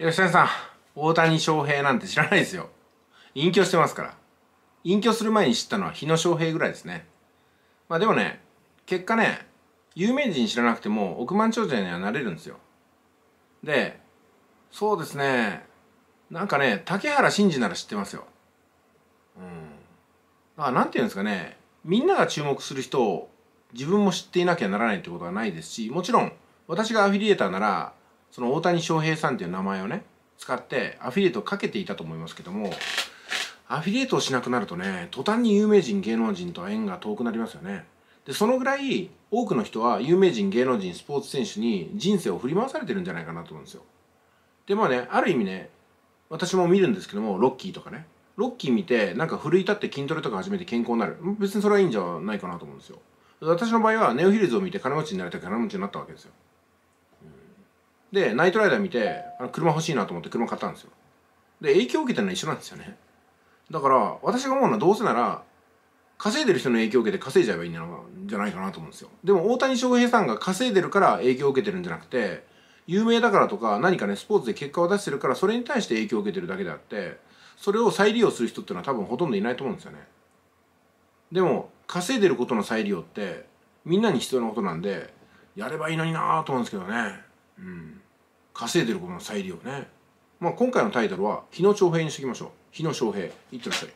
吉田さん、大谷翔平なんて知らないですよ。隠居してますから。隠居する前に知ったのは日野翔平ぐらいですね。まあでもね、結果ね、有名人知らなくても億万長者にはなれるんですよ。で、そうですね、なんかね、竹原慎二なら知ってますよ。うん。あ、なんて言うんですかね、みんなが注目する人を自分も知っていなきゃならないってことはないですし、もちろん私がアフィリエーターならその大谷翔平さんっていう名前をね使ってアフィリエイトをかけていたと思いますけどもアフィリエイトをしなくなるとね途端に有名人芸能人とは縁が遠くなりますよねでそのぐらい多くの人は有名人芸能人スポーツ選手に人生を振り回されてるんじゃないかなと思うんですよでまあねある意味ね私も見るんですけどもロッキーとかねロッキー見てなんか奮い立って筋トレとか始めて健康になる別にそれはいいんじゃないかなと思うんですよ私の場合はネオヒルズを見て金持ちになりたい金持ちになったわけですよでナイトライダー見てあの車欲しいなと思って車買ったんですよで影響を受けてるのは一緒なんですよねだから私が思うのはどうせなら稼いでる人の影響を受けて稼いじゃえばいいんじゃないかなと思うんですよでも大谷翔平さんが稼いでるから影響を受けてるんじゃなくて有名だからとか何かねスポーツで結果を出してるからそれに対して影響を受けてるだけであってそれを再利用する人っていうのは多分ほとんどいないと思うんですよねでも稼いでることの再利用ってみんなに必要なことなんでやればいいのになぁと思うんですけどねうん、稼いでることの裁量ねまあ今回のタイトルは「日野翔平」にしときましょう「日野翔平」いってらっしゃい